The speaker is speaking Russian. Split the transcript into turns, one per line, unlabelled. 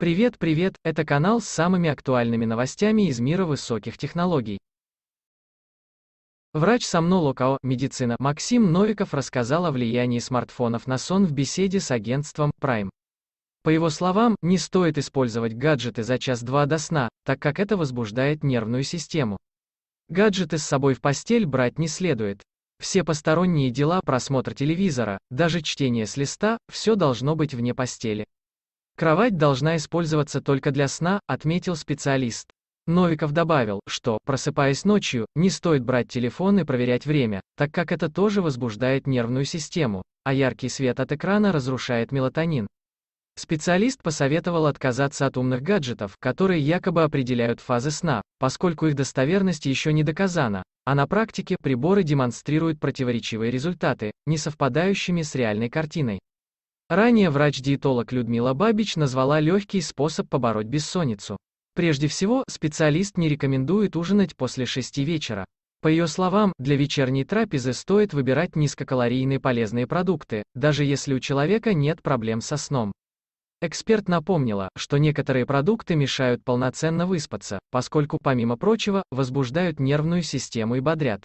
Привет, привет, это канал с самыми актуальными новостями из мира высоких технологий. Врач сомнолокао «Медицина» Максим Новиков рассказал о влиянии смартфонов на сон в беседе с агентством Prime. По его словам, не стоит использовать гаджеты за час-два до сна, так как это возбуждает нервную систему. Гаджеты с собой в постель брать не следует. Все посторонние дела, просмотр телевизора, даже чтение с листа, все должно быть вне постели. Кровать должна использоваться только для сна, отметил специалист. Новиков добавил, что, просыпаясь ночью, не стоит брать телефон и проверять время, так как это тоже возбуждает нервную систему, а яркий свет от экрана разрушает мелатонин. Специалист посоветовал отказаться от умных гаджетов, которые якобы определяют фазы сна, поскольку их достоверность еще не доказана, а на практике приборы демонстрируют противоречивые результаты, не совпадающими с реальной картиной. Ранее врач-диетолог Людмила Бабич назвала легкий способ побороть бессонницу. Прежде всего, специалист не рекомендует ужинать после 6 вечера. По ее словам, для вечерней трапезы стоит выбирать низкокалорийные полезные продукты, даже если у человека нет проблем со сном. Эксперт напомнила, что некоторые продукты мешают полноценно выспаться, поскольку, помимо прочего, возбуждают нервную систему и бодрят.